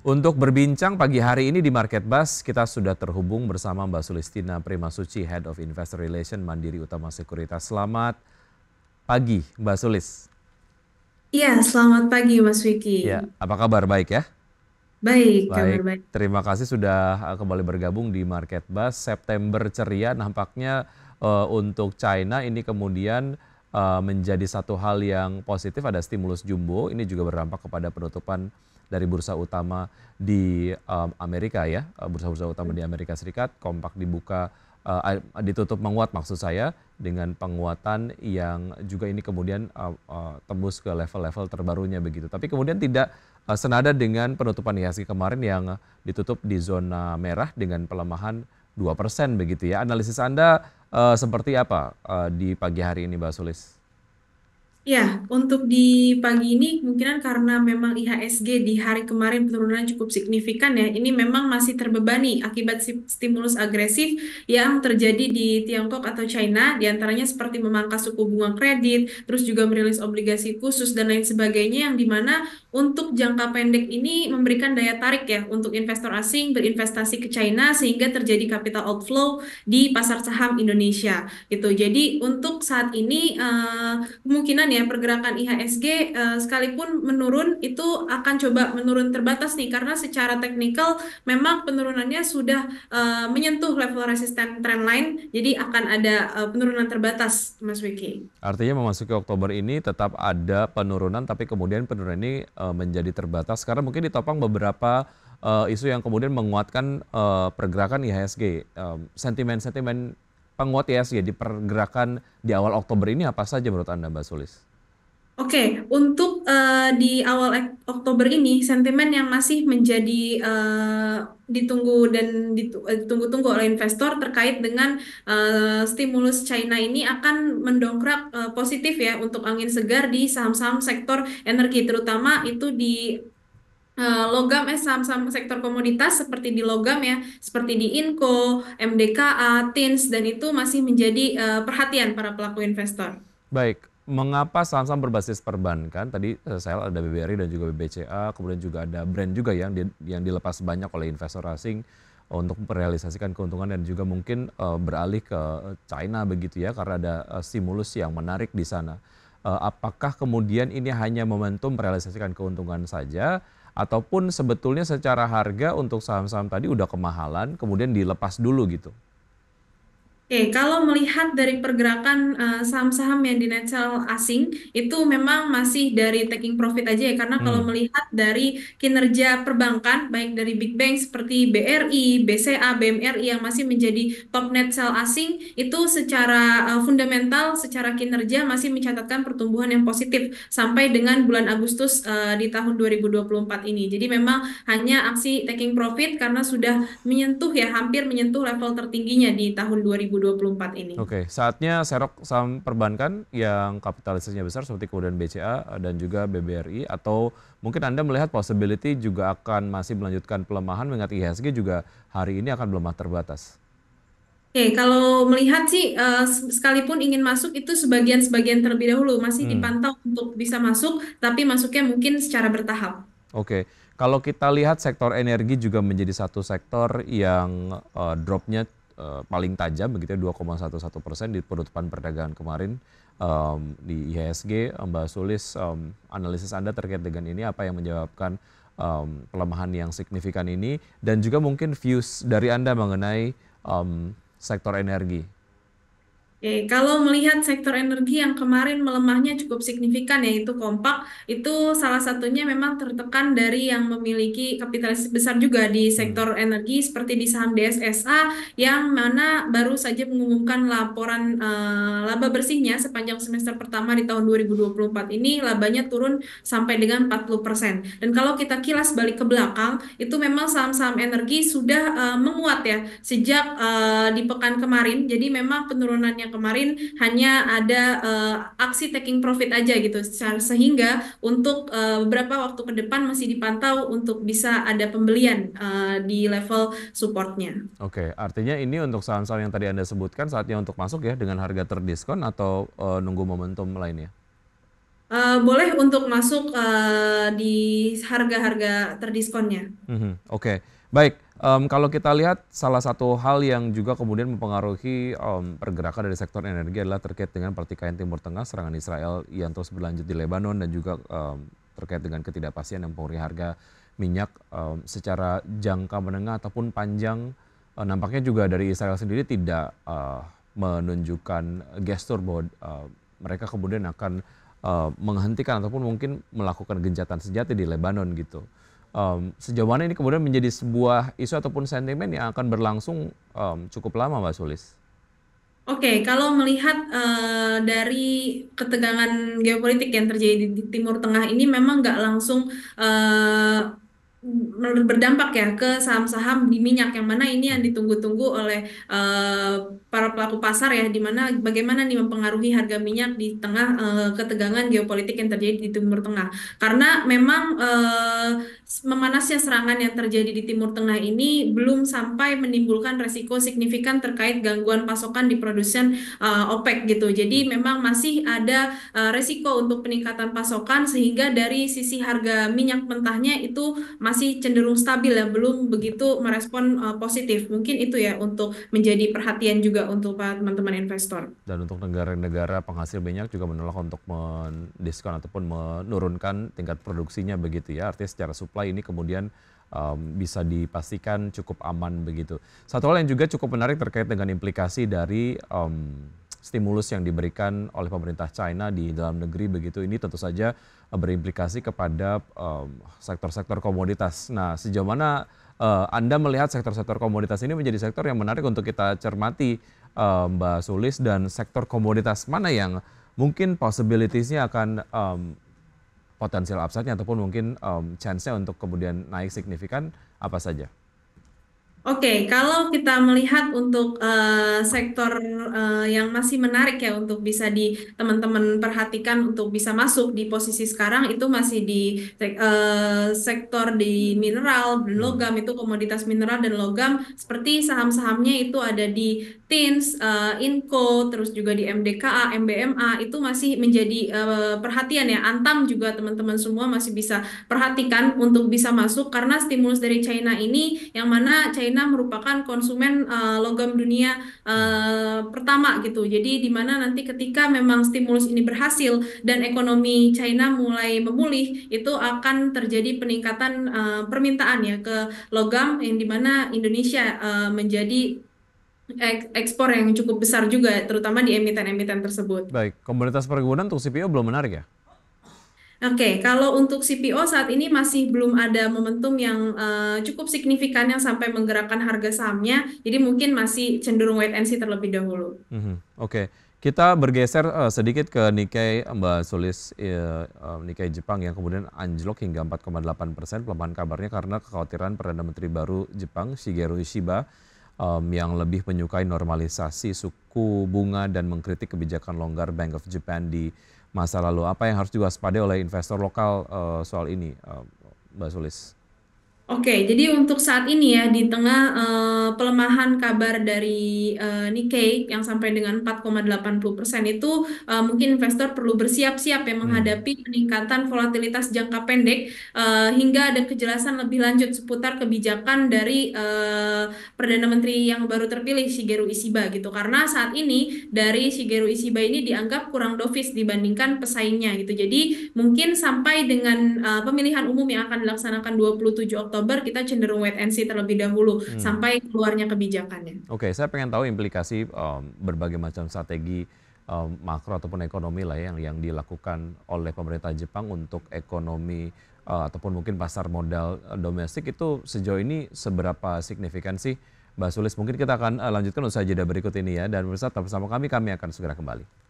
Untuk berbincang pagi hari ini di Market Bus, kita sudah terhubung bersama Mbak Sulistina Prima Suci, Head of Investor Relation Mandiri Utama Sekuritas. Selamat pagi, Mbak Sulis. Iya, selamat pagi Mas Wiki. Ya, apa kabar? Baik ya? Baik, baik, kabar baik. Terima kasih sudah uh, kembali bergabung di Market Bus. September ceria nampaknya uh, untuk China ini kemudian Eh, menjadi satu hal yang positif ada stimulus jumbo ini juga berdampak kepada penutupan dari bursa utama di um, Amerika ya eh, bursa-bursa utama di Amerika Serikat kompak dibuka uh, ditutup menguat maksud saya dengan penguatan yang juga ini kemudian uh, uh, tembus ke level-level terbarunya begitu tapi kemudian tidak uh, senada dengan penutupan IHSG kemarin yang ditutup di zona merah dengan pelemahan 2% begitu ya analisis Anda uh, seperti apa uh, di pagi hari ini Mbak Sulis? Ya, untuk di pagi ini kemungkinan karena memang IHSG di hari kemarin penurunan cukup signifikan ya, ini memang masih terbebani akibat stimulus agresif yang terjadi di Tiongkok atau China, diantaranya seperti memangkas suku bunga kredit, terus juga merilis obligasi khusus dan lain sebagainya yang dimana untuk jangka pendek ini memberikan daya tarik ya untuk investor asing berinvestasi ke China sehingga terjadi capital outflow di pasar saham Indonesia gitu. Jadi untuk saat ini eh, kemungkinan ya pergerakan IHSG eh, sekalipun menurun itu akan coba menurun terbatas nih karena secara teknikal memang penurunannya sudah eh, menyentuh level resisten trendline jadi akan ada penurunan terbatas Mas Wiki. Artinya memasuki Oktober ini tetap ada penurunan tapi kemudian penurunan ini uh, menjadi terbatas karena mungkin ditopang beberapa uh, isu yang kemudian menguatkan uh, pergerakan IHSG. Sentimen-sentimen penguat IHSG di pergerakan di awal Oktober ini apa saja menurut Anda Mbak Sulis? Oke, untuk uh, di awal Oktober ini sentimen yang masih menjadi uh, ditunggu dan eh, ditunggu-tunggu oleh investor terkait dengan uh, stimulus China ini akan mendongkrak uh, positif ya untuk angin segar di saham-saham sektor energi terutama itu di logam eh saham-saham sektor komoditas seperti di logam ya seperti di Inco, MDKA, Tins dan itu masih menjadi uh, perhatian para pelaku investor. Baik, mengapa saham-saham berbasis perbankan tadi eh, saya ada BBRI dan juga BBCA, kemudian juga ada brand juga yang di, yang dilepas banyak oleh investor asing untuk merealisasikan keuntungan dan juga mungkin uh, beralih ke China begitu ya karena ada uh, stimulus yang menarik di sana. Uh, apakah kemudian ini hanya momentum merealisasikan keuntungan saja ataupun sebetulnya secara harga untuk saham-saham tadi udah kemahalan kemudian dilepas dulu gitu? Oke, hmm. kalau melihat dari pergerakan saham eh, saham-saham yang di net asing itu memang masih dari taking profit aja ya karena hmm. kalau melihat dari kinerja perbankan baik dari big bank seperti BRI, BCA, BMRI yang masih menjadi top net sell asing itu secara uh, fundamental, secara kinerja masih mencatatkan pertumbuhan yang positif sampai dengan bulan Agustus uh, di tahun 2024 ini. Jadi memang hanya aksi taking profit karena sudah menyentuh ya hampir menyentuh level tertingginya di tahun 2020 2024 ini. Oke, okay. saatnya serok saham perbankan yang kapitalisasinya besar seperti kemudian BCA dan juga BBRI atau mungkin Anda melihat possibility juga akan masih melanjutkan pelemahan mengingat IHSG juga hari ini akan belum terbatas. Oke, okay, kalau melihat sih uh, sekalipun ingin masuk itu sebagian-sebagian terlebih dahulu masih hmm. dipantau untuk bisa masuk, tapi masuknya mungkin secara bertahap. Oke, okay. kalau kita lihat sektor energi juga menjadi satu sektor yang uh, dropnya Eh, paling tajam begitu ya 2,11 persen di penutupan perdagangan kemarin um, di IHSG. Mbak Sulis, um, analisis Anda terkait dengan ini apa yang menjawabkan um, pelemahan yang signifikan ini dan juga mungkin views dari Anda mengenai um, sektor energi Oke, kalau melihat sektor energi yang kemarin melemahnya cukup signifikan yaitu Kompak, itu salah satunya memang tertekan dari yang memiliki kapitalisasi besar juga di hmm. sektor energi seperti di saham DSSA yang mana baru saja mengumumkan laporan uh, laba bersihnya sepanjang semester pertama di tahun 2024 ini labanya turun sampai dengan 40%. Dan kalau kita kilas balik ke belakang, itu memang saham-saham energi sudah uh, menguat ya sejak uh, di pekan kemarin. Jadi memang penurunannya yang kemarin hanya ada uh, aksi taking profit aja gitu sehingga untuk uh, beberapa waktu ke depan masih dipantau untuk bisa ada pembelian uh, di level supportnya. Oke, okay, artinya ini untuk saham-saham yang tadi Anda sebutkan saatnya untuk masuk ya dengan harga terdiskon atau uh, nunggu momentum lainnya? uh, boleh untuk masuk uh, di harga-harga terdiskonnya. Mm-hmm. Oke, okay. baik. Um, kalau kita lihat salah satu hal yang juga kemudian mempengaruhi um, pergerakan dari sektor energi adalah terkait dengan pertikaian Timur Tengah, serangan Israel yang terus berlanjut di Lebanon dan juga um, terkait dengan ketidakpastian yang mempengaruhi harga minyak um, secara jangka menengah ataupun panjang. Uh, nampaknya juga dari Israel sendiri tidak uh, menunjukkan gestur bahwa uh, mereka kemudian akan uh, menghentikan ataupun mungkin melakukan gencatan senjata di Lebanon gitu. Um, sejauh mana ini kemudian menjadi sebuah isu ataupun sentimen yang akan berlangsung um, cukup lama, Mbak Sulis? Oke, okay, kalau melihat uh, dari ketegangan geopolitik yang terjadi di, Timur Tengah ini memang nggak langsung uh, berdampak ya ke saham-saham di minyak yang mana ini yang ditunggu-tunggu oleh uh, para pelaku pasar ya di mana bagaimana nih mempengaruhi harga minyak di tengah uh, ketegangan geopolitik yang terjadi di Timur Tengah karena memang uh, memanasnya serangan yang terjadi di Timur Tengah ini belum sampai menimbulkan resiko signifikan terkait gangguan pasokan di produsen uh, OPEC gitu jadi memang masih ada uh, resiko untuk peningkatan pasokan sehingga dari sisi harga minyak mentahnya itu masih masih cenderung stabil ya, belum begitu merespon uh, positif. Mungkin itu ya untuk menjadi perhatian juga untuk teman-teman investor. Dan untuk negara-negara penghasil minyak juga menolak untuk mendiskon ataupun menurunkan tingkat produksinya begitu ya. Artinya secara supply ini kemudian um, bisa dipastikan cukup aman begitu. Satu hal yang juga cukup menarik terkait dengan implikasi dari um, stimulus yang diberikan oleh pemerintah China di dalam negeri begitu ini tentu saja eh, berimplikasi kepada eh, sektor-sektor um, komoditas. Nah, sejauh mana uh, Anda melihat sektor-sektor komoditas ini menjadi sektor yang menarik untuk kita cermati um, Mbak Sulis dan sektor komoditas mana yang mungkin possibilitiesnya akan um, potensial upside-nya ataupun mungkin um, chance-nya untuk kemudian naik signifikan apa saja? Oke, kalau kita melihat untuk uh, sektor uh, yang masih menarik ya untuk bisa di teman-teman perhatikan untuk bisa masuk di posisi sekarang itu masih di uh, sektor di mineral hmm. logam itu komoditas mineral dan logam seperti saham-sahamnya itu ada di TINS, INCO, terus juga di MDKA, MBMA itu masih menjadi perhatian ya. Antam juga teman-teman semua masih bisa perhatikan untuk bisa masuk karena stimulus dari China ini yang mana China China merupakan konsumen uh, logam dunia uh, pertama gitu. Jadi di mana nanti ketika memang stimulus ini berhasil dan ekonomi China mulai memulih, itu akan terjadi peningkatan uh, permintaan ya ke logam yang di mana Indonesia uh, menjadi ekspor yang cukup besar juga, terutama di emiten-emiten tersebut. Baik, komunitas perkebunan untuk CPO belum menarik ya? Oke, okay, kalau untuk CPO saat ini masih belum ada momentum yang uh, cukup signifikan yang sampai menggerakkan harga sahamnya. Jadi mungkin masih cenderung wait and see terlebih dahulu. Mm -hmm. Oke, okay. kita bergeser uh, sedikit ke Nikkei Mbak Sulis uh, Nikkei Jepang yang kemudian anjlok hingga 4,8 persen pelemahan kabarnya karena kekhawatiran perdana menteri baru Jepang Shigeru Ishiba um, yang lebih menyukai normalisasi suku bunga dan mengkritik kebijakan longgar Bank of Japan di masa lalu. Apa yang harus diwaspadai oleh investor lokal uh, soal ini, uh, Mbak Sulis? Oke, jadi untuk saat ini ya di tengah uh, pelemahan kabar dari uh, Nikkei yang sampai dengan 4,80% itu uh, mungkin investor perlu bersiap-siap ya hmm. menghadapi peningkatan volatilitas jangka pendek uh, hingga ada kejelasan lebih lanjut seputar kebijakan dari uh, Perdana Menteri yang baru terpilih Shigeru Ishiba gitu. Karena saat ini dari Shigeru Ishiba ini dianggap kurang dovis dibandingkan pesaingnya gitu. Jadi mungkin sampai dengan uh, pemilihan umum yang akan dilaksanakan 27 Oktober Oktober kita cenderung wait and see terlebih dahulu hmm. sampai keluarnya kebijakannya. Oke, okay, saya pengen tahu implikasi um, berbagai macam strategi um, makro ataupun ekonomi lah ya, yang yang dilakukan oleh pemerintah Jepang untuk ekonomi uh, ataupun mungkin pasar modal uh, domestik itu sejauh ini seberapa signifikan sih Mbak Sulis? Mungkin kita akan uh, lanjutkan usaha jeda berikut ini ya dan pemirsa tetap bersama kami, kami akan segera kembali.